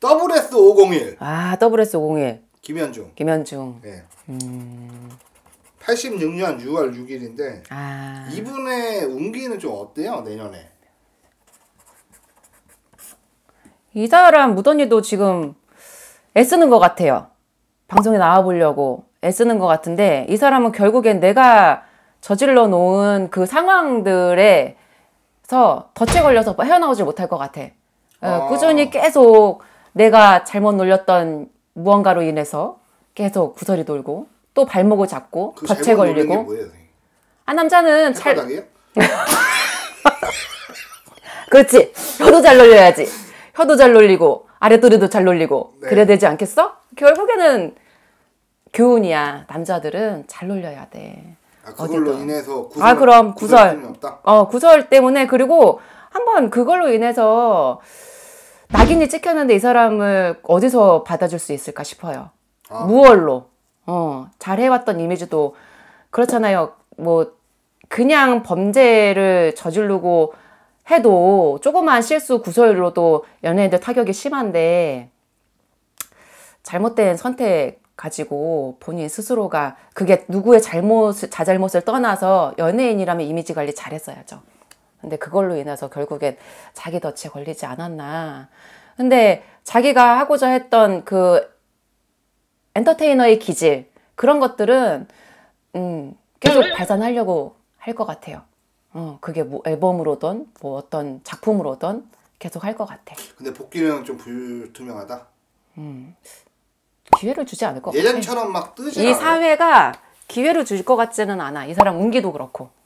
WS501. 아, WS501. 김현중. 김현중. 예. 음. 86년 6월 6일인데 아. 이분의 운기는 좀 어때요? 내년에. 이 사람 무던이도 지금 애쓰는 것 같아요. 방송에 나와보려고 애쓰는 것 같은데 이 사람은 결국엔 내가 저질러 놓은 그 상황들에서 덫에 걸려서 헤어나오지 못할 것 같아. 어, 아. 꾸준히 계속 내가 잘못 놀렸던 무언가로 인해서 계속 구설이 돌고 또 발목을 잡고 그 덫에 걸리고 아 남자는 잘 그렇지 혀도 잘 놀려야지 혀도 잘 놀리고 아랫도리도 잘 놀리고 네. 그래야 되지 않겠어? 결국에는 교훈이야 남자들은 잘 놀려야 돼 아, 그걸로 어디든. 인해서 아, 구설 아 그럼 구설, 구설 어 구설 때문에 그리고 한번 그걸로 인해서 낙인이 찍혔는데 이 사람을 어디서 받아줄 수 있을까 싶어요. 아. 무얼로. 어, 잘 해왔던 이미지도 그렇잖아요. 뭐, 그냥 범죄를 저지르고 해도 조그만 실수 구설로도 연예인들 타격이 심한데 잘못된 선택 가지고 본인 스스로가 그게 누구의 잘못, 을 자잘못을 떠나서 연예인이라면 이미지 관리 잘했어야죠. 근데 그걸로 인해서 결국엔 자기 덫에 걸리지 않았나. 근데 자기가 하고자 했던 그 엔터테이너의 기질, 그런 것들은, 음, 계속 발산하려고 할 것 같아요. 어, 그게 뭐 앨범으로든, 뭐 어떤 작품으로든 계속 할 것 같아. 근데 복귀는 좀 불투명하다? 음. 기회를 주지 않을 것 같아. 예전처럼 막 뜨지 않아. 이 사회가 기회를 줄 것 같지는 않아. 이 사람 운기도 그렇고.